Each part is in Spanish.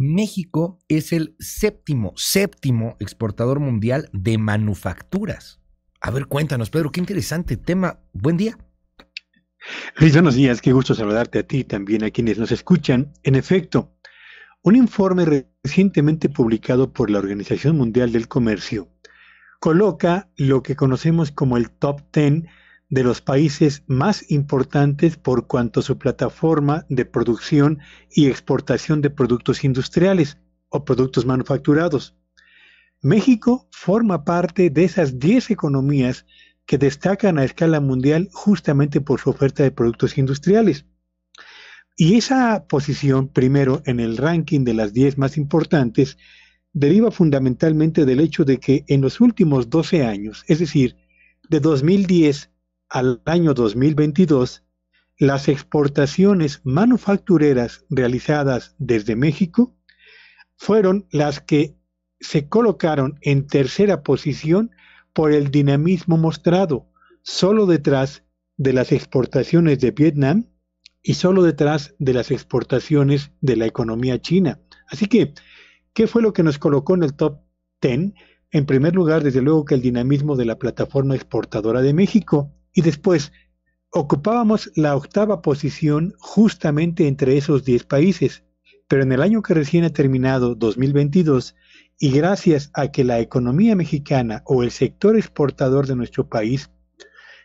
México es el séptimo, séptimo exportador mundial de manufacturas. A ver, cuéntanos, Pedro, qué interesante tema. Buen día. buenos días, qué gusto saludarte a ti y también a quienes nos escuchan. En efecto, un informe recientemente publicado por la Organización Mundial del Comercio coloca lo que conocemos como el top 10 de los países más importantes por cuanto a su plataforma de producción y exportación de productos industriales o productos manufacturados. México forma parte de esas 10 economías que destacan a escala mundial justamente por su oferta de productos industriales. Y esa posición, primero, en el ranking de las 10 más importantes, deriva fundamentalmente del hecho de que en los últimos 12 años, es decir, de 2010 al año 2022, las exportaciones manufactureras realizadas desde México fueron las que se colocaron en tercera posición por el dinamismo mostrado, solo detrás de las exportaciones de Vietnam y solo detrás de las exportaciones de la economía china. Así que, ¿qué fue lo que nos colocó en el top 10? En primer lugar, desde luego que el dinamismo de la plataforma exportadora de México, y después, ocupábamos la octava posición justamente entre esos 10 países, pero en el año que recién ha terminado, 2022, y gracias a que la economía mexicana o el sector exportador de nuestro país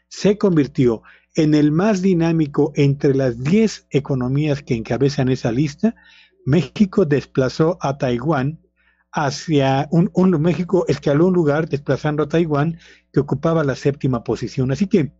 se convirtió en el más dinámico entre las 10 economías que encabezan esa lista, México desplazó a Taiwán hacia un, México escaló un lugar desplazando a Taiwán que ocupaba la séptima posición. Así que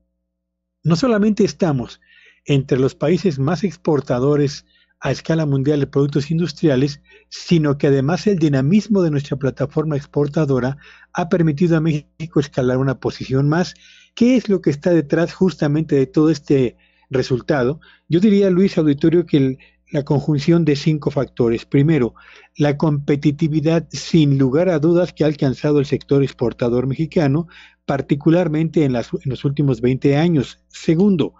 no solamente estamos entre los países más exportadores a escala mundial de productos industriales, sino que además el dinamismo de nuestra plataforma exportadora ha permitido a México escalar una posición más. ¿Qué es lo que está detrás justamente de todo este resultado? Yo diría, Luis Auditorio, que el, la conjunción de cinco factores. Primero, la competitividad sin lugar a dudas que ha alcanzado el sector exportador mexicano, particularmente en, en los últimos 20 años. Segundo,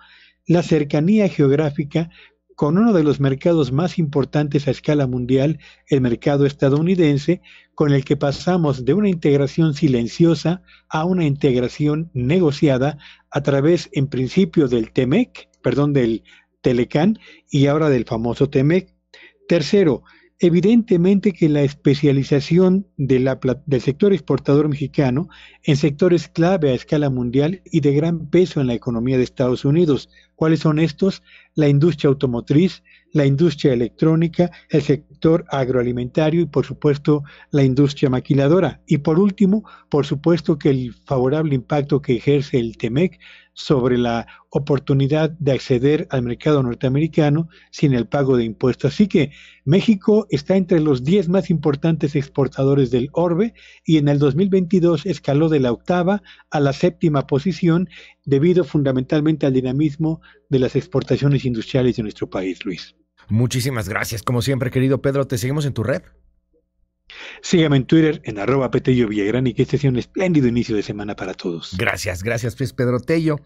la cercanía geográfica con uno de los mercados más importantes a escala mundial, el mercado estadounidense, con el que pasamos de una integración silenciosa a una integración negociada a través, en principio, del TEMEC, perdón, del Telecán y ahora del famoso Temec. Tercero, evidentemente que la especialización del sector exportador mexicano en sectores clave a escala mundial y de gran peso en la economía de Estados Unidos. ¿Cuáles son estos? La industria automotriz, la industria electrónica, el sector sector agroalimentario y por supuesto la industria maquiladora. Y por último, por supuesto que el favorable impacto que ejerce el TEMEC sobre la oportunidad de acceder al mercado norteamericano sin el pago de impuestos. Así que México está entre los 10 más importantes exportadores del orbe y en el 2022 escaló de la octava a la séptima posición debido fundamentalmente al dinamismo de las exportaciones industriales de nuestro país, Luis. Muchísimas gracias, como siempre, querido Pedro. Te seguimos en tu red. Sígame en Twitter en arroba Petello Villagrán y que este sea un espléndido inicio de semana para todos. Gracias, gracias, pues, Pedro Tello.